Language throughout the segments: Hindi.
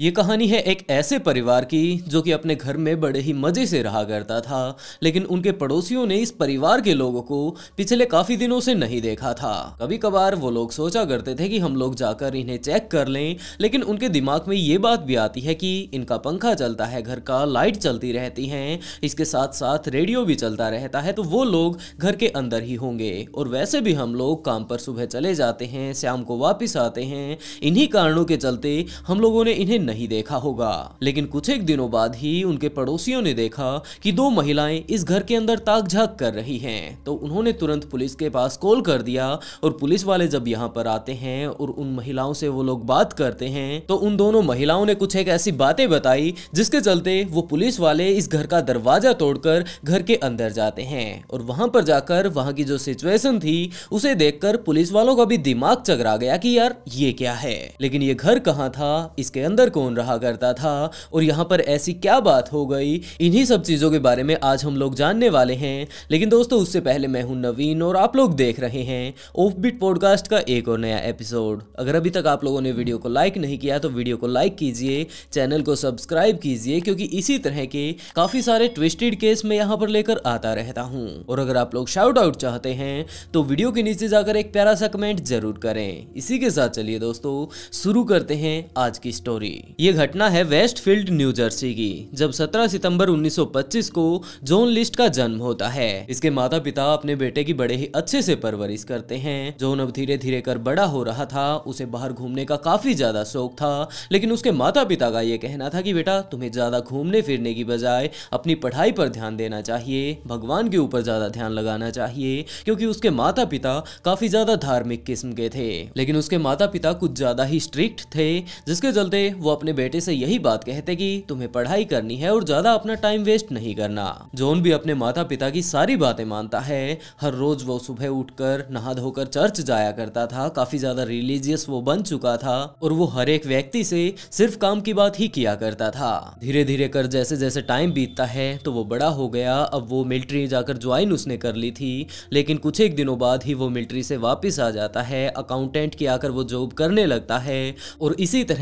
ये कहानी है एक ऐसे परिवार की जो कि अपने घर में बड़े ही मज़े से रहा करता था लेकिन उनके पड़ोसियों ने इस परिवार के लोगों को पिछले काफ़ी दिनों से नहीं देखा था कभी कभार वो लोग सोचा करते थे कि हम लोग जाकर इन्हें चेक कर लें लेकिन उनके दिमाग में ये बात भी आती है कि इनका पंखा चलता है घर का लाइट चलती रहती है इसके साथ साथ रेडियो भी चलता रहता है तो वो लोग घर के अंदर ही होंगे और वैसे भी हम लोग काम पर सुबह चले जाते हैं शाम को वापस आते हैं इन्हीं कारणों के चलते हम लोगों ने इन्हें नहीं देखा होगा लेकिन कुछ एक दिनों बाद ही उनके पड़ोसियों ने देखा कि दो महिलाएं इस घर के अंदर ताक झाक कर रही हैं तो उन्होंने तुरंत पुलिस के पास कॉल कर दिया और पुलिस वाले जब यहाँ पर आते हैं और उन महिलाओं से वो लोग बात करते हैं तो उन दोनों महिलाओं ने कुछ एक ऐसी बातें बताई जिसके चलते वो पुलिस वाले इस घर का दरवाजा तोड़कर घर के अंदर जाते हैं और वहां पर जाकर वहां की जो सिचुएशन थी उसे देखकर पुलिस वालों का भी दिमाग चकरा गया कि यार ये क्या है लेकिन ये घर कहाँ था इसके अंदर कौन रहा करता था और यहाँ पर ऐसी क्या बात हो गई इन्हीं सब चीज़ों के बारे में आज हम लोग जानने वाले हैं लेकिन दोस्तों उससे पहले मैं हूँ नवीन और आप लोग देख रहे हैं ऑफ बिट पॉडकास्ट का एक और नया एपिसोड अगर अभी तक आप लोगों ने वीडियो को लाइक नहीं किया तो वीडियो को लाइक कीजिए चैनल को सब्सक्राइब कीजिए क्योंकि इसी तरह के काफ़ी सारे ट्विस्टेड केस मैं यहाँ पर लेकर आता रहता हूँ और अगर आप लोग शाउट आउट चाहते हैं तो वीडियो के नीचे जाकर एक प्यारा सा कमेंट जरूर करें इसी के साथ चलिए दोस्तों शुरू करते हैं आज की स्टोरी ये घटना है वेस्टफील्ड न्यू जर्सी की जब 17 सितंबर 1925 को जोन लिस्ट का जन्म होता है इसके माता पिता अपने बेटे की बड़े ही अच्छे से परवरिश करते हैं जोन अब धीरे धीरे कर बड़ा हो रहा था उसे बाहर घूमने का काफी ज्यादा शौक था लेकिन उसके माता पिता का ये कहना था कि बेटा तुम्हें ज्यादा घूमने फिरने की बजाय अपनी पढ़ाई पर ध्यान देना चाहिए भगवान के ऊपर ज्यादा ध्यान लगाना चाहिए क्योंकि उसके माता पिता काफी ज्यादा धार्मिक किस्म के थे लेकिन उसके माता पिता कुछ ज्यादा ही स्ट्रिक्ट थे जिसके चलते वो अपने बेटे से यही बात कहते कि तुम्हें पढ़ाई करनी है और ज्यादा अपना टाइम वेस्ट नहीं करना जोन भी अपने माता पिता की सारी बातें मानता है हर रोज वो सुबह उठकर नहा धोकर चर्च जाया करता था काफी ज्यादा रिलीजियस वो बन चुका था और वो हर एक व्यक्ति से सिर्फ काम की बात ही किया करता था धीरे धीरे कर जैसे जैसे टाइम बीतता है तो वो बड़ा हो गया अब वो मिलिट्री जाकर ज्वाइन उसने कर ली थी लेकिन कुछ एक दिनों बाद ही वो मिलिट्री से वापस आ जाता है अकाउंटेंट की आकर वो जॉब करने लगता है और इसी तरह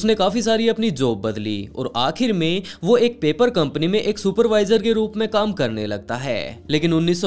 उसने काफी काफ़ी सारी अपनी जॉब बदली और आखिर में वो एक पेपर कंपनी में एक सुपरवाइजर के रूप में काम करने लगता है लेकिन उन्नीस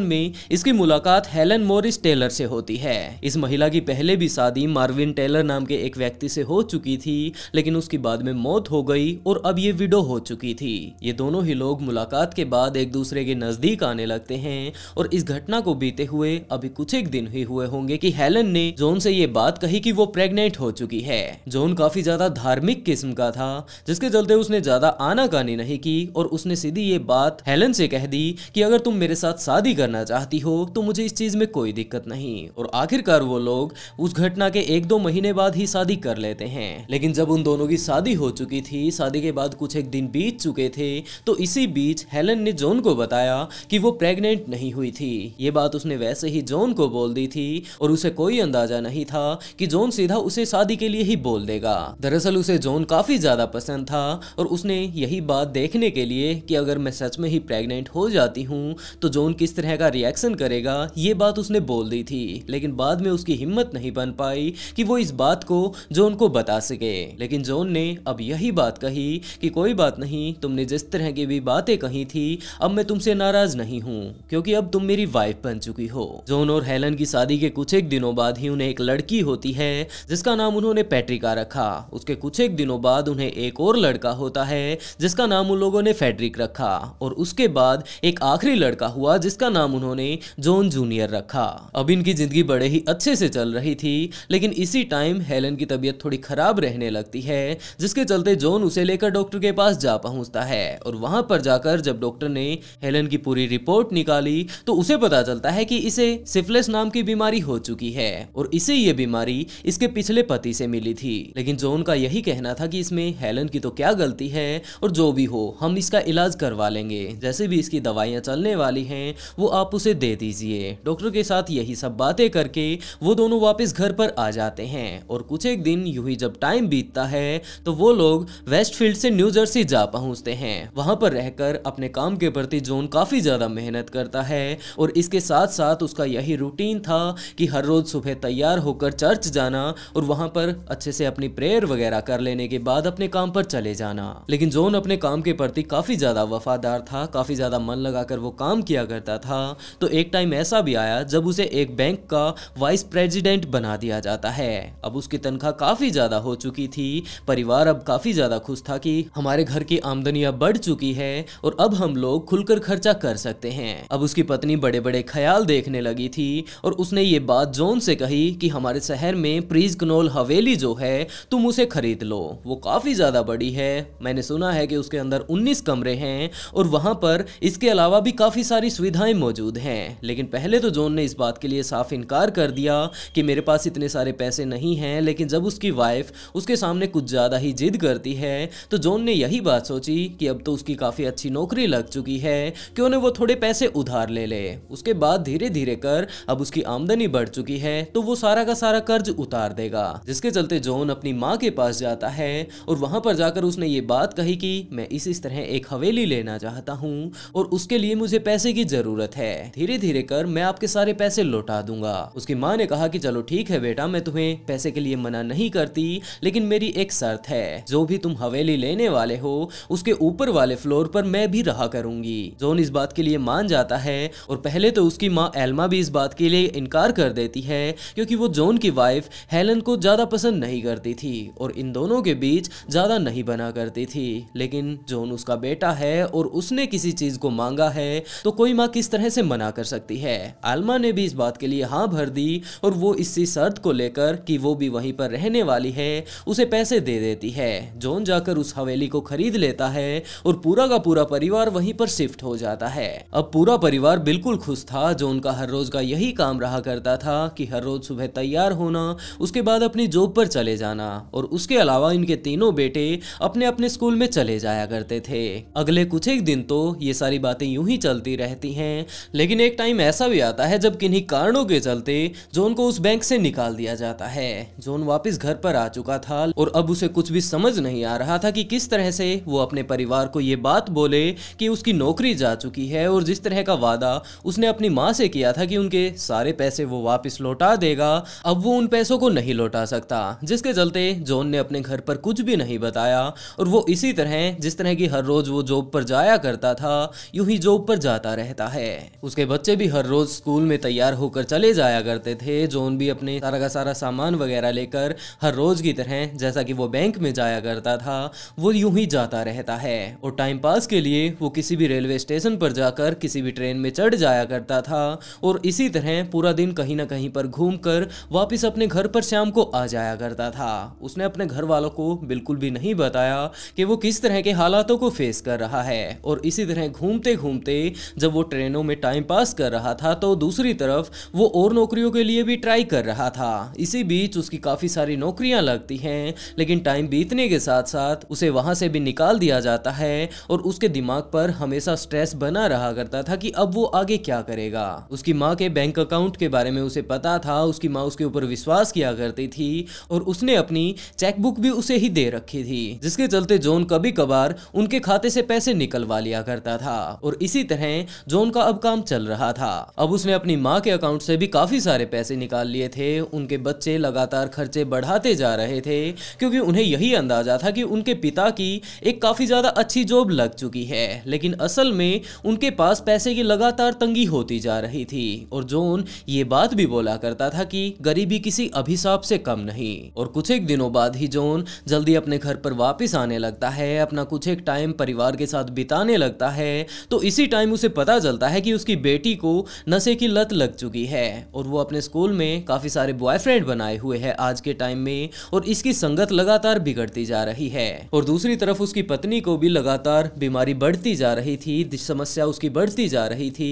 में इसकी मुलाकात हेलन मोरिस टेलर से होती है इस महिला की पहले भी शादी मार्विन टेलर नाम के एक व्यक्ति से हो चुकी थी लेकिन उसकी बाद में मौत हो गई और अब ये विडो हो चुकी थी ये दोनों ही लोग मुलाकात के बाद एक दूसरे के नजदीक आने लगते हैं और इस घटना को बीते हुए अभी कुछ एक दिन ही हुए होंगे कि हेलन ने जोन से ये बात कही कि वो प्रेग्नेंट हो चुकी है जोन काफी ज्यादा धार्मिक किस्म का था जिसके चलते उसने ज़्यादा आनाकानी नहीं की और उसने सीधी ये बात हेलन से कह दी कि अगर तुम मेरे साथ शादी करना चाहती हो तो मुझे इस चीज़ में कोई दिक्कत नहीं और आखिरकार वो लोग उस घटना के एक दो महीने बाद ही शादी कर लेते हैं लेकिन जब उन दोनों की शादी हो चुकी थी शादी के बाद कुछ एक दिन बीत चुके थे तो इसी बीच हेलन ने जोन को बताया कि वो प्रेग्नेंट नहीं हुई थी ये बात उसने वैसे ही जोन को बोल दी थी और उसे कोई अंदाजा नहीं था कि जोन सीधा उसे शादी के लिए ही बोल देगा दरअसल दरअसल उसे जॉन काफ़ी ज़्यादा पसंद था और उसने यही बात देखने के लिए कि अगर मैं सच में ही प्रेग्नेंट हो जाती हूँ तो जॉन किस तरह का रिएक्शन करेगा ये बात उसने बोल दी थी लेकिन बाद में उसकी हिम्मत नहीं बन पाई कि वो इस बात को जॉन को बता सके लेकिन जॉन ने अब यही बात कही कि कोई बात नहीं तुमने जिस तरह की भी बातें कही थी अब मैं तुमसे नाराज नहीं हूँ क्योंकि अब तुम मेरी वाइफ बन चुकी हो जॉन और हेलन की शादी के कुछ एक दिनों बाद ही उन्हें एक लड़की होती है जिसका नाम उन्होंने पैट्रिका रखा उसके कुछ एक दिनों बाद उन्हें एक और लड़का होता है जिसका नाम उन लोगों ने फेडरिक रखा और उसके बाद एक आखिरी लड़का हुआ जिसका नाम उन्होंने जॉन जूनियर रखा अब इनकी जिंदगी बड़े ही अच्छे से चल रही थी लेकिन इसी टाइम हेलन की तबीयत थोड़ी खराब रहने लगती है जिसके चलते जॉन उसे लेकर डॉक्टर के पास जा पहुंचता है और वहां पर जाकर जब डॉक्टर ने हेलन की पूरी रिपोर्ट निकाली तो उसे पता चलता है कि इसे सिफिलिस नाम की बीमारी हो चुकी है और इसे ये बीमारी इसके पिछले पति से मिली थी लेकिन जॉन का यह यही कहना था कि इसमें हेलन की तो क्या गलती है और जो भी हो हम इसका इलाज करवा लेंगे जैसे भी इसकी दवाइयाँ चलने वाली हैं वो आप उसे दे दीजिए डॉक्टर के साथ यही सब बातें करके वो दोनों वापस घर पर आ जाते हैं और कुछ एक दिन यूं ही जब टाइम बीतता है तो वो लोग वेस्टफील्ड से न्यू जर्सी जा पहुंचते हैं वहां पर रहकर अपने काम के प्रति जोन काफी ज्यादा मेहनत करता है और इसके साथ साथ उसका यही रूटीन था कि हर रोज सुबह तैयार होकर चर्च जाना और वहां पर अच्छे से अपनी प्रेयर वगैरह पूरा कर लेने के बाद अपने काम पर चले जाना लेकिन जोन अपने काम के प्रति काफी ज्यादा वफादार था काफी ज्यादा मन लगाकर वो काम किया करता था तो एक टाइम ऐसा भी आया जब उसे एक बैंक का वाइस प्रेसिडेंट बना दिया जाता है अब उसकी तनख्वाह काफी ज्यादा हो चुकी थी परिवार अब काफी ज्यादा खुश था कि हमारे घर की आमदनी अब बढ़ चुकी है और अब हम लोग खुलकर खर्चा कर सकते हैं अब उसकी पत्नी बड़े बड़े ख्याल देखने लगी थी और उसने ये बात जोन से कही कि हमारे शहर में प्रीज कनोल हवेली जो है तुम उसे खर... खरीद लो वो काफ़ी ज़्यादा बड़ी है मैंने सुना है कि उसके अंदर 19 कमरे हैं और वहां पर इसके अलावा भी काफ़ी सारी सुविधाएं मौजूद हैं लेकिन पहले तो जॉन ने इस बात के लिए साफ इनकार कर दिया कि मेरे पास इतने सारे पैसे नहीं हैं लेकिन जब उसकी वाइफ उसके सामने कुछ ज़्यादा ही जिद करती है तो जॉन ने यही बात सोची कि अब तो उसकी काफ़ी अच्छी नौकरी लग चुकी है क्यों ने वो थोड़े पैसे उधार ले ले उसके बाद धीरे धीरे कर अब उसकी आमदनी बढ़ चुकी है तो वो सारा का सारा कर्ज उतार देगा जिसके चलते जॉन अपनी माँ के पास पास जाता है और वहाँ पर जाकर उसने ये बात कही कि मैं इस इस तरह एक हवेली लेना चाहता हूँ और उसके लिए मुझे पैसे की जरूरत है धीरे धीरे कर मैं आपके सारे पैसे लौटा दूंगा उसकी माँ ने कहा कि चलो ठीक है बेटा मैं तुम्हें पैसे के लिए मना नहीं करती लेकिन मेरी एक शर्त है जो भी तुम हवेली लेने वाले हो उसके ऊपर वाले फ्लोर पर मैं भी रहा करूंगी जोन इस बात के लिए मान जाता है और पहले तो उसकी माँ एल्मा भी इस बात के लिए इनकार कर देती है क्योंकि वो जोन की वाइफ हेलन को ज्यादा पसंद नहीं करती थी और इन दोनों के बीच ज़्यादा नहीं बना करती थी लेकिन जोन उसका बेटा है और उसने किसी चीज़ को मांगा है तो कोई माँ किस तरह से मना कर सकती है आलमा ने भी इस बात के लिए हाँ भर दी और वो इसी शर्त को लेकर कि वो भी वहीं पर रहने वाली है उसे पैसे दे देती है जोन जाकर उस हवेली को खरीद लेता है और पूरा का पूरा परिवार वहीं पर शिफ्ट हो जाता है अब पूरा परिवार बिल्कुल खुश था जॉन का हर रोज का यही काम रहा करता था कि हर रोज सुबह तैयार होना उसके बाद अपनी जॉब पर चले जाना और उसके इसके अलावा इनके तीनों बेटे अपने अपने स्कूल में चले जाया करते थे अगले कुछ एक दिन तो ये सारी बातें यूं ही चलती रहती हैं लेकिन एक टाइम ऐसा भी आता है जब किन्हीं कारणों के चलते जोन को उस बैंक से निकाल दिया जाता है जोन वापस घर पर आ चुका था और अब उसे कुछ भी समझ नहीं आ रहा था कि किस तरह से वो अपने परिवार को ये बात बोले कि उसकी नौकरी जा चुकी है और जिस तरह का वादा उसने अपनी माँ से किया था कि उनके सारे पैसे वो वापस लौटा देगा अब वो उन पैसों को नहीं लौटा सकता जिसके चलते जोन ने अपने घर पर कुछ भी नहीं बताया और वो इसी तरह जिस तरह की हर रोज वो जॉब पर जाया करता था यूं ही जॉब पर जाता रहता है उसके बच्चे भी हर रोज स्कूल में तैयार होकर चले जाया करते थे जोन भी अपने सारा का सारा सामान वगैरह लेकर हर रोज की तरह जैसा कि वो बैंक में जाया करता था वो यूं ही जाता रहता है और टाइम पास के लिए वो किसी भी रेलवे स्टेशन पर जाकर किसी भी ट्रेन में चढ़ जाया करता था और इसी तरह पूरा दिन कहीं ना कहीं पर घूम कर वापिस अपने घर पर शाम को आ जाया करता था उसने अपने घर वालों को बिल्कुल भी नहीं बताया कि वो किस तरह के हालातों को फेस कर रहा है और इसी तरह घूमते घूमते जब वो ट्रेनों में टाइम पास कर रहा था तो दूसरी तरफ वो और नौकरियों के लिए भी ट्राई कर रहा था इसी बीच उसकी काफ़ी सारी नौकरियां लगती हैं लेकिन टाइम बीतने के साथ साथ उसे वहां से भी निकाल दिया जाता है और उसके दिमाग पर हमेशा स्ट्रेस बना रहा करता था कि अब वो आगे क्या करेगा उसकी माँ के बैंक अकाउंट के बारे में उसे पता था उसकी माँ उसके ऊपर विश्वास किया करती थी और उसने अपनी चेक बुक भी उसे ही दे रखी थी जिसके चलते जोन कभी कभार उनके खाते से पैसे निकलवा लिया करता था और इसी तरह जोन का अब काम चल रहा था अब उसने अपनी माँ के अकाउंट से भी काफी सारे पैसे निकाल लिए थे उनके बच्चे लगातार खर्चे बढ़ाते जा रहे थे क्योंकि उन्हें यही अंदाजा था कि उनके पिता की एक काफी ज्यादा अच्छी जॉब लग चुकी है लेकिन असल में उनके पास पैसे की लगातार तंगी होती जा रही थी और जोन ये बात भी बोला करता था कि गरीबी किसी अभिशाप से कम नहीं और कुछ एक दिनों बाद ही जॉन जल्दी अपने घर पर वापस आने लगता है अपना कुछ एक टाइम परिवार के साथ बिताने लगता है तो इसी टाइम उसे पता चलता है कि उसकी बेटी को नशे की लत लग चुकी है और वो अपने स्कूल में काफ़ी सारे बॉयफ्रेंड बनाए हुए है आज के टाइम में और इसकी संगत लगातार बिगड़ती जा रही है और दूसरी तरफ उसकी पत्नी को भी लगातार बीमारी बढ़ती जा रही थी समस्या उसकी बढ़ती जा रही थी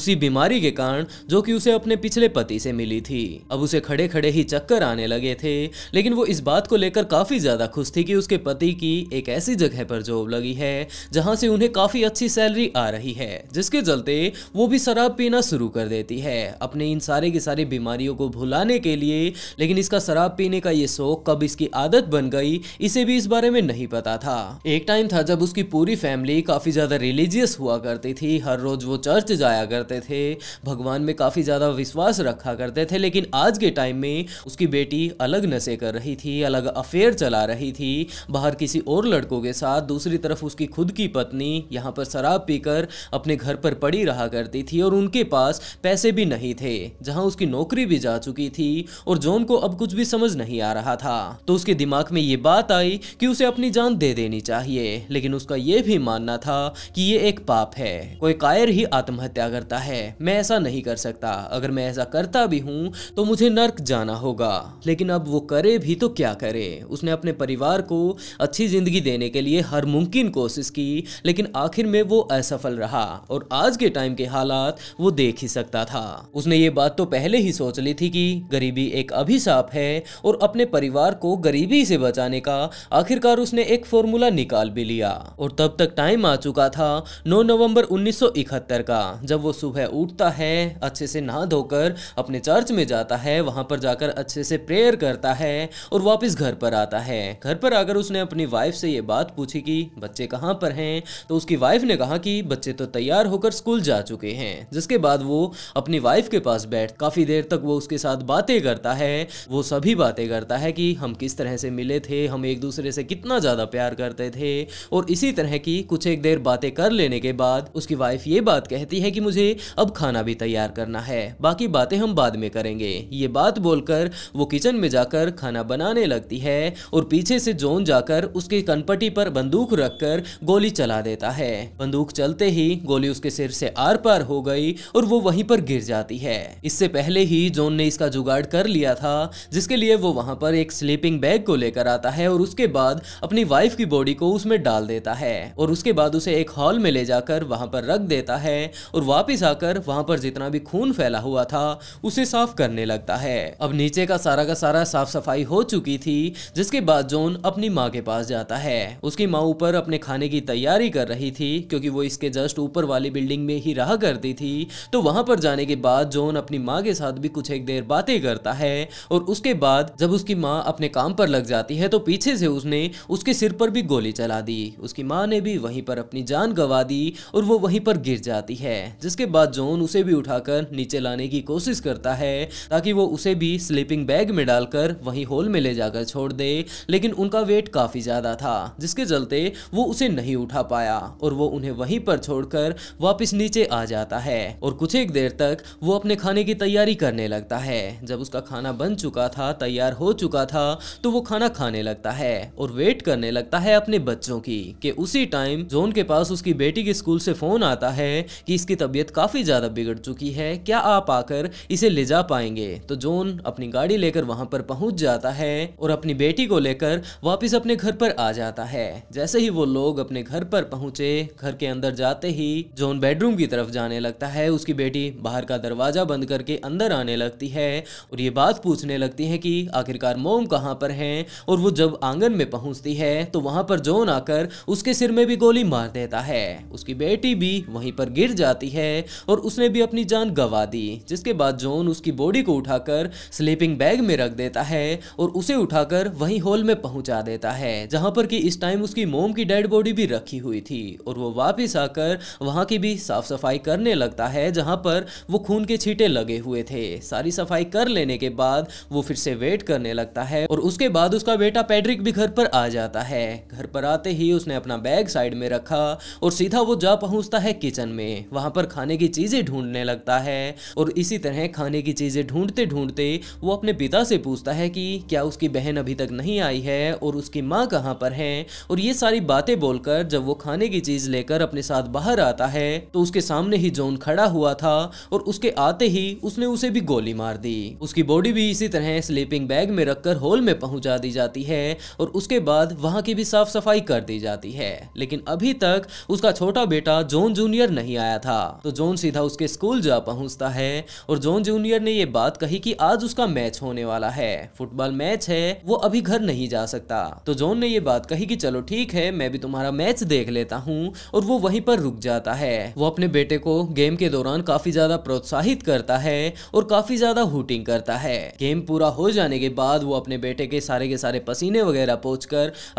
उसी बीमारी के कारण जो कि उसे अपने पिछले पति से मिली थी अब उसे खड़े खड़े ही चक्कर आने लगे थे लेकिन वो इस बात को लेकर देखकर काफ़ी ज़्यादा खुश थी कि उसके पति की एक ऐसी जगह पर जॉब लगी है जहां से उन्हें काफ़ी अच्छी सैलरी आ रही है जिसके चलते वो भी शराब पीना शुरू कर देती है अपने इन सारे की सारी बीमारियों को भुलाने के लिए लेकिन इसका शराब पीने का ये शौक कब इसकी आदत बन गई इसे भी इस बारे में नहीं पता था एक टाइम था जब उसकी पूरी फैमिली काफ़ी ज़्यादा रिलीजियस हुआ करती थी हर रोज़ वो चर्च जाया करते थे भगवान में काफ़ी ज़्यादा विश्वास रखा करते थे लेकिन आज के टाइम में उसकी बेटी अलग नशे कर रही थी अलग अफेयर चला रही थी बाहर किसी और लड़कों के साथ दूसरी तरफ उसकी खुद की पत्नी यहाँ पर शराब पीकर अपने घर पर पड़ी रहा करती थी और उनके पास पैसे भी नहीं थे जहाँ उसकी नौकरी भी जा चुकी थी और जॉन को अब कुछ भी समझ नहीं आ रहा था तो उसके दिमाग में ये बात आई कि उसे अपनी जान दे देनी चाहिए लेकिन उसका यह भी मानना था कि ये एक पाप है कोई कायर ही आत्महत्या करता है मैं ऐसा नहीं कर सकता अगर मैं ऐसा करता भी हूँ तो मुझे नर्क जाना होगा लेकिन अब वो करे भी तो क्या करे उसने अपने परिवार को अच्छी ज़िंदगी देने के लिए हर मुमकिन कोशिश की लेकिन आखिर में वो असफल रहा और आज के टाइम के हालात वो देख ही सकता था उसने ये बात तो पहले ही सोच ली थी कि गरीबी एक अभिशाप है और अपने परिवार को गरीबी से बचाने का आखिरकार उसने एक फॉर्मूला निकाल भी लिया और तब तक टाइम आ चुका था 9 नवंबर 1971 का जब वो सुबह उठता है अच्छे से नहा धोकर अपने चर्च में जाता है वहां पर जाकर अच्छे से प्रेयर करता है और वापस घर पर आता है घर पर आकर उसने अपनी वाइफ से ये बात पूछी कि बच्चे कहाँ पर हैं तो उसकी वाइफ ने कहा कि बच्चे तो तैयार होकर स्कूल जा चुके हैं जिसके बाद वो अपनी वाइफ के पास बैठ काफी देर तक वो उसके साथ बातें करता है वो सभी बातें करता है कि हम किस तरह से मिले थे हम एक दूसरे से कितना ज़्यादा प्यार करते थे और इसी तरह की कुछ एक देर बातें कर लेने के बाद उसकी वाइफ ये बात कहती है कि मुझे अब खाना भी तैयार करना है बाकी बातें हम बाद में करेंगे ये बात बोलकर वो किचन में जाकर खाना बनाने लगती है है और पीछे से जोन जाकर उसके कनपटी पर बंदूक रखकर गोली चला देता है बंदूक चलते ही गोली उसके सिर से आर पार हो गई और वो वहीं पर गिर जाती है इससे पहले ही जोन ने इसका जुगाड़ कर लिया था जिसके लिए वो वहां पर एक स्लीपिंग बैग को लेकर आता है और उसके बाद अपनी वाइफ की बॉडी को उसमें डाल देता है और उसके बाद उसे एक हॉल में ले जाकर वहां पर रख देता है और वापिस आकर वहां पर जितना भी खून फैला हुआ था उसे साफ करने लगता है अब नीचे का सारा का सारा साफ सफाई हो चुकी थी जिसके बाद जोन अपनी माँ के पास जाता है उसकी माँ ऊपर अपने खाने की तैयारी कर रही थी क्योंकि वो इसके जस्ट ऊपर वाली बिल्डिंग में ही रहा करती थी तो वहां पर जाने के बाद जोन अपनी माँ के साथ भी कुछ एक देर बातें करता है और उसके बाद जब उसकी माँ अपने काम पर लग जाती है तो पीछे से उसने उसके सिर पर भी गोली चला दी उसकी माँ ने भी वहीं पर अपनी जान गंवा दी और वो वहीं पर गिर जाती है जिसके बाद जोन उसे भी उठाकर नीचे लाने की कोशिश करता है ताकि वो उसे भी स्लीपिंग बैग में डालकर वहीं हॉल में ले जाकर छोड़ छोड़ दे लेकिन उनका वेट काफ़ी ज़्यादा था जिसके चलते वो उसे नहीं उठा पाया और वो उन्हें वहीं पर छोड़कर वापस नीचे आ जाता है और कुछ एक देर तक वो अपने खाने की तैयारी करने लगता है जब उसका खाना बन चुका था तैयार हो चुका था तो वो खाना खाने लगता है और वेट करने लगता है अपने बच्चों की कि उसी टाइम जोन के पास उसकी बेटी के स्कूल से फोन आता है कि इसकी तबीयत काफ़ी ज़्यादा बिगड़ चुकी है क्या आप आकर इसे ले जा पाएंगे तो जोन अपनी गाड़ी लेकर वहां पर पहुंच जाता है और अपनी बेटी को लेकर वापस अपने घर पर आ जाता है जैसे ही वो लोग अपने घर पर पहुंचे घर के अंदर जाते ही जॉन बेडरूम की तरफ जाने लगता है उसकी बेटी बाहर का दरवाजा बंद करके अंदर आने लगती है और ये बात पूछने लगती है कि आखिरकार मोम कहाँ पर है और वो जब आंगन में पहुंचती है तो वहां पर जोन आकर उसके सिर में भी गोली मार देता है उसकी बेटी भी वहीं पर गिर जाती है और उसने भी अपनी जान गंवा दी जिसके बाद जोन उसकी बॉडी को उठाकर स्लीपिंग बैग में रख देता है और उसे उठाकर वही हॉल में पहुंचा देता है जहां पर कि इस टाइम उसकी मोम की डेड बॉडी भी रखी हुई थी और वो वापस आकर वहां की भी साफ सफाई करने लगता है जहां पर वो खून के छींटे लगे हुए थे सारी सफाई कर लेने के बाद वो फिर से वेट करने लगता है और उसके बाद उसका बेटा पैड्रिक भी घर पर आ जाता है घर पर आते ही उसने अपना बैग साइड में रखा और सीधा वो जा पहुंचता है किचन में वहां पर खाने की चीजें ढूंढने लगता है और इसी तरह खाने की चीजें ढूंढते ढूंढते वो अपने पिता से पूछता है कि क्या उसकी बहन अभी अभी तक नहीं आई है और उसकी माँ कहाँ पर है और ये सारी बातें बोलकर जब वो खाने की चीज लेकर अपने साथ बाहर आता है तो उसके सामने ही जोन खड़ा हुआ था और उसके आते ही उसने उसे भी गोली मार दी उसकी बॉडी भी इसी तरह स्लीपिंग बैग में रखकर हॉल में पहुंचा दी जाती है और उसके बाद वहां की भी साफ सफाई कर दी जाती है लेकिन अभी तक उसका छोटा बेटा जोन जूनियर नहीं आया था तो जोन सीधा उसके स्कूल जा पहुंचता है और जोन जूनियर ने ये बात कही कि आज उसका मैच होने वाला है फुटबॉल मैच है वो अभी घर नहीं जा सकता तो जॉन ने ये बात कही कि चलो ठीक है मैं भी तुम्हारा मैच देख लेता हूँ और वो वहीं पर रुक जाता है वो अपने बेटे को गेम के दौरान काफी ज्यादा प्रोत्साहित करता है और काफी ज्यादा हुटिंग करता है गेम पूरा हो जाने के बाद वो अपने बेटे के सारे के सारे पसीने वगैरह पहुँच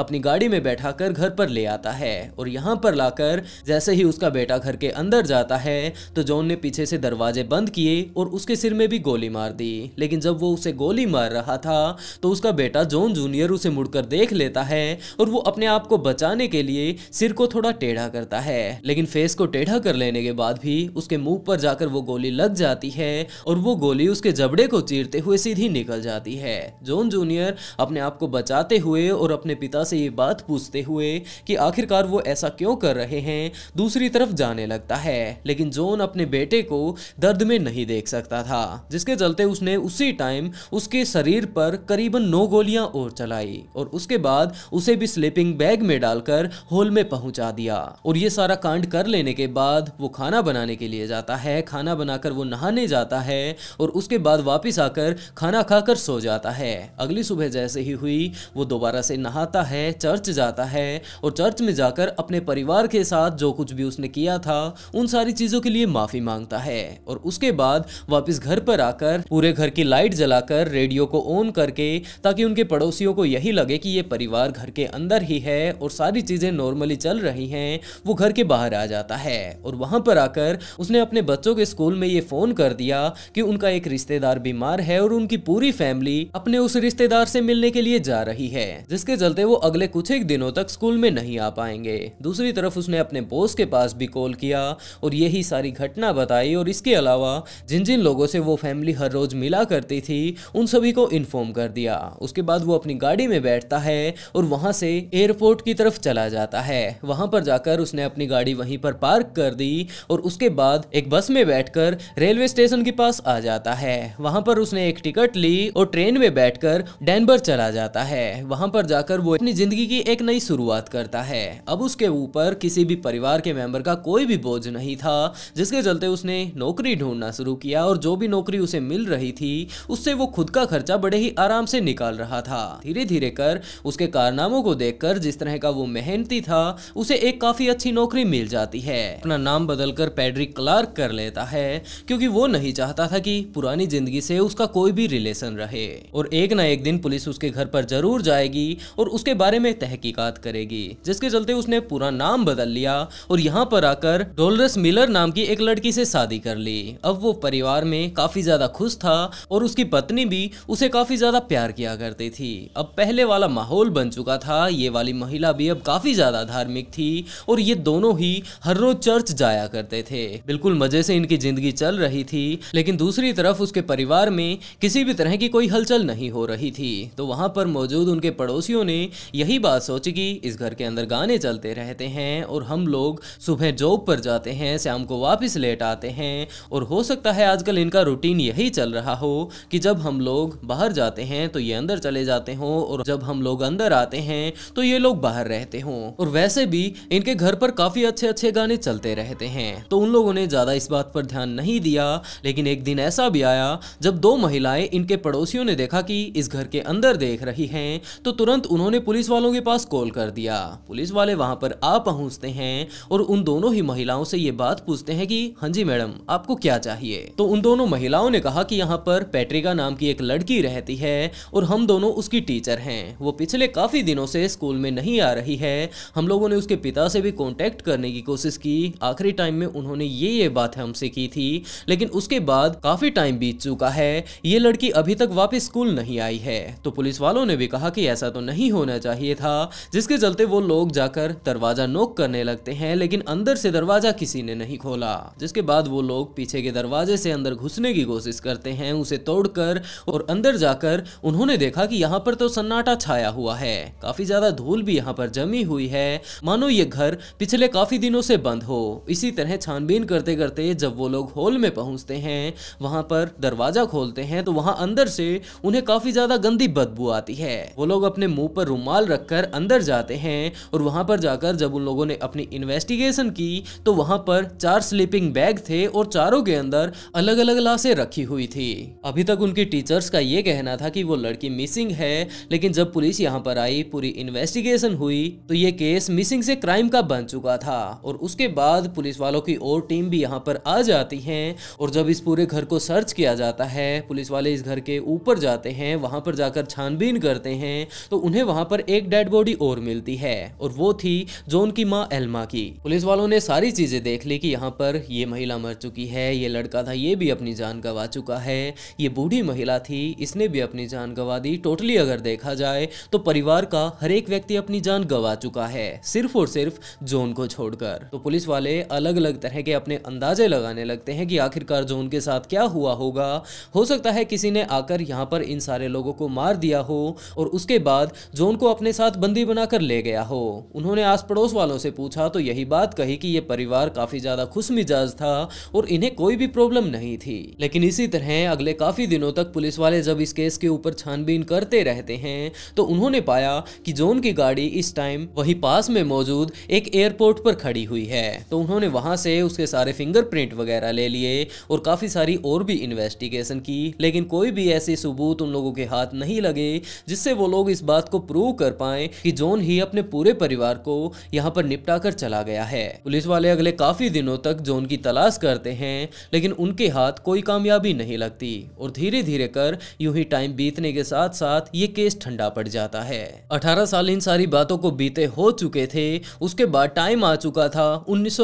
अपनी गाड़ी में बैठा घर पर ले आता है और यहाँ पर लाकर जैसे ही उसका बेटा घर के अंदर जाता है तो जॉन ने पीछे से दरवाजे बंद किए और उसके सिर में भी गोली मार दी लेकिन जब वो उसे गोली मार रहा था तो उसका बेटा जॉन जूनियर उसे मुड़कर देख लेता है और वो अपने आप को बचाने के लिए सिर को थोड़ा टेढ़ा करता है लेकिन फेस को टेढ़ा कर लेने के बाद भी उसके मुंह पर जाकर वो गोली लग जाती है और वो गोली उसके जबड़े को चीरते हुए सीधी निकल जाती है जॉन जूनियर अपने आप को बचाते हुए और अपने पिता से ये बात पूछते हुए कि आखिरकार वो ऐसा क्यों कर रहे हैं दूसरी तरफ जाने लगता है लेकिन जॉन अपने बेटे को दर्द में नहीं देख सकता था जिसके चलते उसने उसी टाइम उसके शरीर पर करीबन नौ गोलियां दाहिना ओर चलाई और उसके बाद उसे भी स्लीपिंग बैग में डालकर हॉल में पहुंचा दिया और ये सारा कांड कर लेने के बाद वो खाना बनाने के लिए जाता है खाना बनाकर वो नहाने जाता है और उसके बाद वापस आकर खाना खाकर सो जाता है अगली सुबह जैसे ही हुई वो दोबारा से नहाता है चर्च जाता है और चर्च में जाकर अपने परिवार के साथ जो कुछ भी उसने किया था उन सारी चीज़ों के लिए माफ़ी मांगता है और उसके बाद वापस घर पर आकर पूरे घर की लाइट जलाकर रेडियो को ऑन करके ताकि उनके पड़ोसियों को यही लगे कि ये परिवार घर के अंदर ही है और सारी चीज़ें नॉर्मली चल रही हैं वो घर के बाहर आ जाता है और वहाँ पर आकर उसने अपने बच्चों के स्कूल में ये फ़ोन कर दिया कि उनका एक रिश्तेदार बीमार है और उनकी पूरी फैमिली अपने उस रिश्तेदार से मिलने के लिए जा रही है जिसके चलते वो अगले कुछ एक दिनों तक स्कूल में नहीं आ पाएंगे दूसरी तरफ उसने अपने बॉस के पास भी कॉल किया और यही सारी घटना बताई और इसके अलावा जिन जिन लोगों से वो फैमिली हर रोज मिला करती थी उन सभी को इन्फॉर्म कर दिया उसके बाद वो अपनी गाड़ी में बैठता है और वहां से एयरपोर्ट की तरफ चला जाता है वहां पर जाकर उसने अपनी गाड़ी वहीं पर पार्क कर दी और उसके बाद एक बस में बैठकर रेलवे स्टेशन के पास आ जाता है वहां पर उसने एक टिकट ली और ट्रेन में बैठकर डेनबर चला जाता है वहां पर जाकर वो अपनी जिंदगी की एक नई शुरुआत करता है अब उसके ऊपर किसी भी परिवार के मेंबर का कोई भी बोझ नहीं था जिसके चलते उसने नौकरी ढूंढना शुरू किया और जो भी नौकरी उसे मिल रही थी उससे वो खुद का खर्चा बड़े ही आराम से निकाल रहा था था धीरे धीरे कर उसके कारनामों को देखकर जिस तरह का वो मेहनती था उसे एक काफी अच्छी नौकरी मिल जाती है अपना नाम बदलकर पैड्रिक क्लार्क कर लेता है क्योंकि वो नहीं चाहता था कि पुरानी जिंदगी से उसका कोई भी रिलेशन रहे और एक ना एक दिन पुलिस उसके घर पर जरूर जाएगी और उसके बारे में तहकीकात करेगी जिसके चलते उसने पूरा नाम बदल लिया और यहाँ पर आकर डोलरस मिलर नाम की एक लड़की से शादी कर ली अब वो परिवार में काफी ज्यादा खुश था और उसकी पत्नी भी उसे काफी ज्यादा प्यार किया करती थी थी अब पहले वाला माहौल बन चुका था ये वाली महिला भी अब काफ़ी ज़्यादा धार्मिक थी और ये दोनों ही हर रोज चर्च जाया करते थे बिल्कुल मज़े से इनकी ज़िंदगी चल रही थी लेकिन दूसरी तरफ उसके परिवार में किसी भी तरह की कोई हलचल नहीं हो रही थी तो वहां पर मौजूद उनके पड़ोसियों ने यही बात सोची की इस घर के अंदर गाने चलते रहते हैं और हम लोग सुबह जॉब पर जाते हैं शाम को वापस लेट आते हैं और हो सकता है आजकल इनका रूटीन यही चल रहा हो कि जब हम लोग बाहर जाते हैं तो ये अंदर चले चले जाते हों और जब हम लोग अंदर आते हैं तो ये लोग बाहर रहते हों और वैसे भी इनके घर पर काफी अच्छे अच्छे गाने चलते रहते हैं तो उन लोगों ने ज्यादा इस बात पर ध्यान नहीं दिया लेकिन एक दिन ऐसा भी आया जब दो महिलाएं इनके पड़ोसियों ने देखा कि इस घर के अंदर देख रही हैं तो तुरंत उन्होंने पुलिस वालों के पास कॉल कर दिया पुलिस वाले वहां पर आ पहुंचते हैं और उन दोनों ही महिलाओं से ये बात पूछते हैं कि हाँ जी मैडम आपको क्या चाहिए तो उन दोनों महिलाओं ने कहा कि यहाँ पर पैट्रिका नाम की एक लड़की रहती है और हम दोनों उसकी टीचर हैं वो पिछले काफ़ी दिनों से स्कूल में नहीं आ रही है हम लोगों ने उसके पिता से भी कॉन्टेक्ट करने की कोशिश की आखिरी टाइम में उन्होंने ये ये बात हमसे की थी लेकिन उसके बाद काफ़ी टाइम बीत चुका है ये लड़की अभी तक वापस स्कूल नहीं आई है तो पुलिस वालों ने भी कहा कि ऐसा तो नहीं होना चाहिए था जिसके चलते वो लोग जाकर दरवाज़ा नोक करने लगते हैं लेकिन अंदर से दरवाज़ा किसी ने नहीं खोला जिसके बाद वो लोग पीछे के दरवाजे से अंदर घुसने की कोशिश करते हैं उसे तोड़कर और अंदर जाकर उन्होंने देखा कि यहाँ पर तो सन्नाटा छाया हुआ है काफी ज्यादा धूल भी यहाँ पर जमी हुई है मानो ये घर पिछले काफी दिनों से बंद हो इसी तरह छानबीन करते करते जब वो लोग हॉल में पहुंचते हैं वहां पर दरवाजा खोलते हैं तो वहां अंदर से उन्हें काफी ज्यादा गंदी बदबू आती है वो लोग अपने मुंह पर रुमाल रखकर अंदर जाते हैं और वहां पर जाकर जब उन लोगों ने अपनी इन्वेस्टिगेशन की तो वहां पर चार स्लीपिंग बैग थे और चारों के अंदर अलग अलग लाशें रखी हुई थी अभी तक उनकी टीचर्स का ये कहना था कि वो लड़की मिसिंग है लेकिन जब पुलिस यहाँ पर आई पूरी इन्वेस्टिगेशन हुई तो ये केस मिसिंग से क्राइम का बन चुका था और उसके बाद पुलिस वालों की और टीम भी यहाँ पर आ जाती है और जब इस पूरे घर को सर्च किया जाता है पुलिस वाले इस घर के ऊपर जाते हैं वहां पर जाकर छानबीन करते हैं तो उन्हें वहां पर एक डेड बॉडी और मिलती है और वो थी जोन की माँ एलमा की पुलिस वालों ने सारी चीजें देख ली कि यहाँ पर ये महिला मर चुकी है ये लड़का था ये भी अपनी जान गंवा चुका है ये बूढ़ी महिला थी इसने भी अपनी जान गंवा दी टोटल टोटली अगर देखा जाए तो परिवार का हर एक व्यक्ति अपनी जान गवा चुका है सिर्फ और सिर्फ जोन को छोड़कर तो पुलिस वाले अलग अलग तरह के अपने अंदाजे लगाने लगते हैं कि आखिरकार जोन के साथ क्या हुआ होगा हो सकता है किसी ने आकर यहाँ पर इन सारे लोगों को मार दिया हो और उसके बाद जोन को अपने साथ बंदी बनाकर ले गया हो उन्होंने आस पड़ोस वालों से पूछा तो यही बात कही कि ये परिवार काफी ज्यादा खुश मिजाज था और इन्हें कोई भी प्रॉब्लम नहीं थी लेकिन इसी तरह अगले काफी दिनों तक पुलिस वाले जब इस केस के ऊपर छानबीन करते करते रहते हैं तो उन्होंने पाया कि जोन की गाड़ी इस टाइम वही पास में मौजूद एक एयरपोर्ट पर खड़ी हुई है तो उन्होंने वहां से उसके सारे फिंगरप्रिंट वगैरह ले लिए और काफ़ी सारी और भी इन्वेस्टिगेशन की लेकिन कोई भी ऐसे सबूत उन लोगों के हाथ नहीं लगे जिससे वो लोग इस बात को प्रूव कर पाए कि जोन ही अपने पूरे परिवार को यहाँ पर निपटा कर चला गया है पुलिस वाले अगले काफी दिनों तक जोन की तलाश करते हैं लेकिन उनके हाथ कोई कामयाबी नहीं लगती और धीरे धीरे कर यूं ही टाइम बीतने के साथ साथ साथ ये केस ठंडा पड़ जाता है अठारह साल इन सारी बातों को बीते हो चुके थे उसके बाद टाइम आ चुका था उन्नीस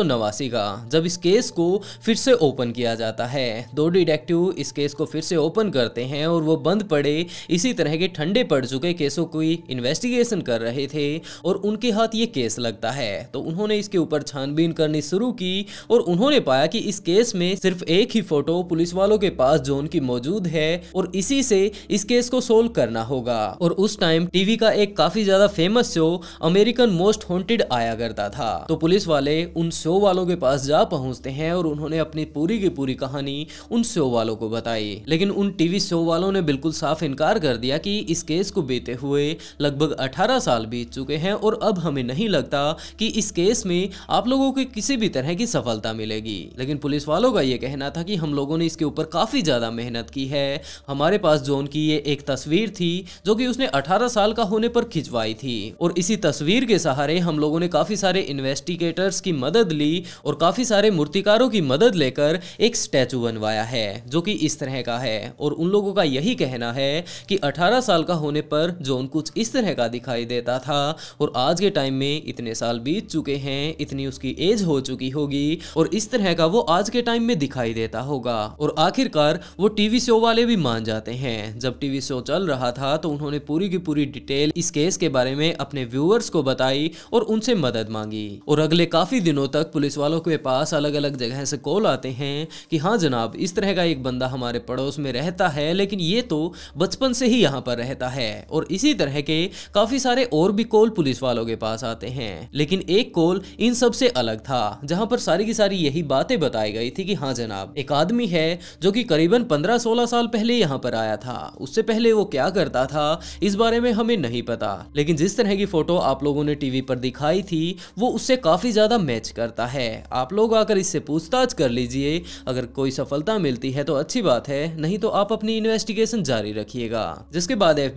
का जब इस केस को फिर से ओपन किया जाता है दो डिटेक्टिव इस केस को फिर से ओपन करते हैं और वो बंद पड़े इसी तरह के ठंडे पड़ चुके केसों की इन्वेस्टिगेशन कर रहे थे और उनके हाथ ये केस लगता है तो उन्होंने इसके ऊपर छानबीन करनी शुरू की और उन्होंने पाया कि इस केस में सिर्फ एक ही फोटो पुलिस वालों के पास जोन की मौजूद है और इसी से इस केस को सोल्व करना होगा और उस टाइम टीवी का एक काफी ज्यादा famous show American Most Haunted आया करता था तो पुलिस वाले उन शो वालों के पास जा पहुंचते हैं और उन्होंने अपनी पूरी की पूरी कहानी उन शो वालों को बताई लेकिन उन टीवी शो वालों ने बिल्कुल साफ इनकार कर दिया कि इस केस को बीते हुए लगभग 18 साल बीत चुके हैं और अब हमें नहीं लगता कि इस केस में आप लोगों को किसी भी तरह की सफलता मिलेगी लेकिन पुलिस वालों का यह कहना था कि हम लोगों ने इसके ऊपर काफी ज्यादा मेहनत की है हमारे पास जोन की ये एक तस्वीर थी थी जो कि उसने 18 साल का होने पर खिंचवाई थी और इसी तस्वीर के सहारे हम लोगों ने काफी सारे इन्वेस्टिगेटर्स की मदद ली और काफी सारे मूर्तिकारों की मदद लेकर एक स्टैचू बनवाया है जो कि इस तरह का है और उन लोगों का यही कहना है कि 18 साल का होने पर जोन कुछ इस तरह का दिखाई देता था और आज के टाइम में इतने साल बीत चुके हैं इतनी उसकी एज हो चुकी होगी और इस तरह का वो आज के टाइम में दिखाई देता होगा और आखिरकार वो टीवी शो वाले भी मान जाते हैं जब टीवी शो चल रहा था था तो उन्होंने पूरी की पूरी डिटेल इस केस के बारे में अपने व्यूअर्स को बताई और उनसे मदद मांगी और अगले काफी दिनों तक पुलिस वालों के पास अलग अलग जगह से कॉल आते हैं कि हाँ जनाब इस तरह का एक बंदा हमारे पड़ोस में रहता है लेकिन ये तो बचपन से ही यहाँ पर रहता है और इसी तरह के काफी सारे और भी कॉल पुलिस वालों के पास आते हैं लेकिन एक कॉल इन सबसे अलग था जहाँ पर सारी की सारी यही बातें बताई गई थी कि हाँ जनाब एक आदमी है जो कि करीबन पंद्रह सोलह साल पहले यहाँ पर आया था उससे पहले वो क्या करता करता था इस बारे में हमें नहीं पता लेकिन जिस तरह की फोटो आप लोगों ने टीवी पर दिखाई थी वो उससे काफी ज्यादा मैच करता है आप लोग आकर इससे पूछताछ कर लीजिए अगर कोई सफलता मिलती है तो अच्छी बात है नहीं तो आप अपनी इन्वेस्टिगेशन जारी रखिएगा जिसके बाद एफ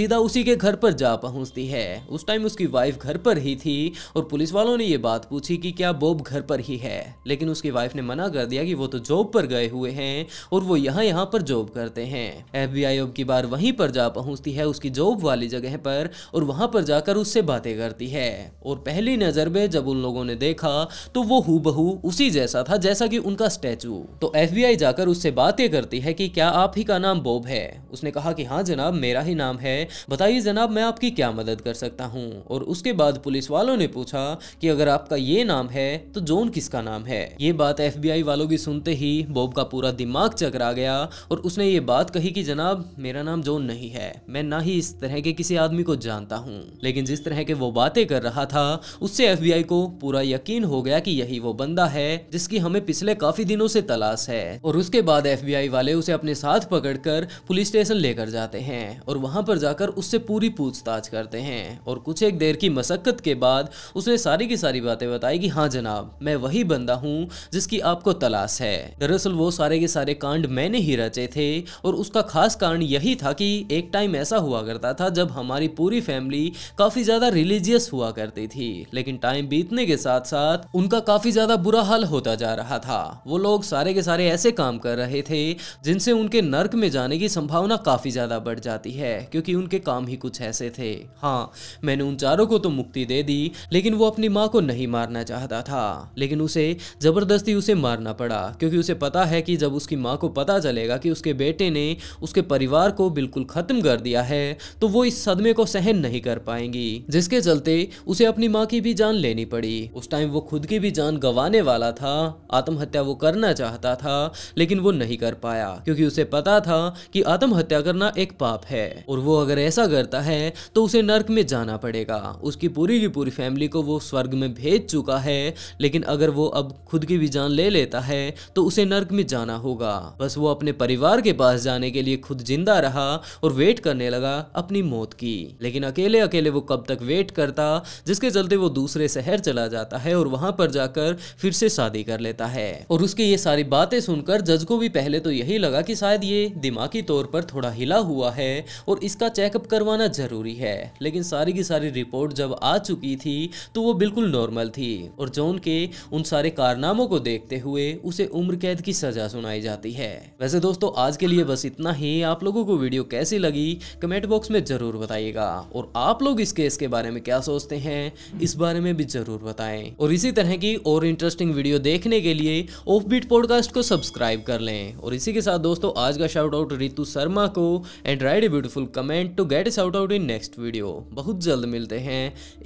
सीधा उसी के घर पर जा पहुंचती है उस टाइम उसकी वाइफ घर पर ही थी और पुलिस वालों ने ये बात पूछी कि क्या बोब घर पर ही है लेकिन उसकी वाइफ ने मना कर दिया कि वो तो जॉब पर गए हुए हैं और वो यहाँ यहाँ पर जॉब करते हैं एफ बी की बार वहीं पर जा पहुंचती है उसकी जॉब वाली जगह पर और वहां पर जाकर उससे बातें करती है और पहली नजर में जब उन लोगों ने देखा तो वो बहू उसी जैसा था जैसा कि उनका स्टैचू तो एफ जाकर उससे बातें करती है कि क्या आप ही का नाम बॉब है उसने कहा कि हाँ जनाब मेरा ही नाम है बताइए जनाब मैं आपकी क्या मदद कर सकता हूँ और उसके बाद पुलिस वालों ने पूछा कि अगर आपका ये नाम है तो जोन किसका नाम है ये बात एफ वालों की सुनते ही बॉब का पूरा दिमाग चकरा गया और उसने ये बात कही कि जनाब मेरा नाम जोन नहीं है मैं ना ही इस तरह के किसी आदमी को जानता हूँ लेकिन जिस तरह के वो बातें कर रहा था उससे एफ को पूरा यकीन हो गया कि यही वो बंदा है जिसकी हमें पिछले काफी दिनों से तलाश है और उसके बाद एफ वाले उसे अपने साथ पकड़कर पुलिस स्टेशन लेकर जाते हैं और वहां पर जाकर उससे पूरी पूछताछ करते हैं और कुछ एक देर की मशक्कत के बाद उसने सारी की सारी बातें बताई कि हाँ जनाब मैं वही बंदा हूँ जिसकी आपको तलाश है दरअसल वो सारे के सारे कांड मैंने ही रचे थे और उसका खास कारण यही था कि एक एक टाइम ऐसा हुआ करता था जब हमारी पूरी फैमिली काफ़ी ज़्यादा रिलीजियस हुआ करती थी लेकिन टाइम बीतने के साथ साथ उनका काफ़ी ज़्यादा बुरा हाल होता जा रहा था वो लोग सारे के सारे ऐसे काम कर रहे थे जिनसे उनके नर्क में जाने की संभावना काफ़ी ज़्यादा बढ़ जाती है क्योंकि उनके काम ही कुछ ऐसे थे हाँ मैंने उन चारों को तो मुक्ति दे दी लेकिन वो अपनी माँ को नहीं मारना चाहता था लेकिन उसे ज़बरदस्ती उसे मारना पड़ा क्योंकि उसे पता है कि जब उसकी माँ को पता चलेगा कि उसके बेटे ने उसके परिवार को बिल्कुल ख़त्म ख़त्म कर दिया है तो वो इस सदमे को सहन नहीं कर पाएंगी जिसके चलते उसे अपनी माँ की भी जान लेनी पड़ी उस टाइम वो खुद की भी जान गंवाने वाला था आत्महत्या वो करना चाहता था लेकिन वो नहीं कर पाया क्योंकि उसे पता था कि आत्महत्या करना एक पाप है और वो अगर ऐसा करता है तो उसे नर्क में जाना पड़ेगा उसकी पूरी की पूरी फैमिली को वो स्वर्ग में भेज चुका है लेकिन अगर वो अब खुद की भी जान ले लेता है तो उसे नर्क में जाना होगा बस वो अपने परिवार के पास जाने के लिए खुद जिंदा रहा और वेट करने लगा अपनी मौत की लेकिन अकेले अकेले वो कब तक वेट करता जिसके चलते वो दूसरे शहर चला जाता है और वहां पर जाकर फिर से शादी कर लेता है और उसकी ये सारी बातें सुनकर जज को भी पहले तो यही लगा कि शायद ये दिमागी तौर पर थोड़ा हिला हुआ है और इसका चेकअप करवाना जरूरी है लेकिन सारी की सारी रिपोर्ट जब आ चुकी थी तो वो बिल्कुल नॉर्मल थी और जॉन के उन सारे कारनामों को देखते हुए उसे उम्र कैद की सजा सुनाई जाती है वैसे दोस्तों आज के लिए बस इतना ही आप लोगों को वीडियो कैसी लगी लगी कमेंट बॉक्स में ज़रूर बताइएगा और आप लोग इस केस के बारे में क्या सोचते हैं इस बारे में भी ज़रूर बताएं और इसी तरह की और इंटरेस्टिंग वीडियो देखने के लिए ऑफ बीट पॉडकास्ट को सब्सक्राइब कर लें और इसी के साथ दोस्तों आज का शाउट आउट रितु शर्मा को and write a beautiful comment to get shout out in next video बहुत जल्द मिलते हैं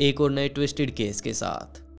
एक और नए ट्विस्टेड केस के साथ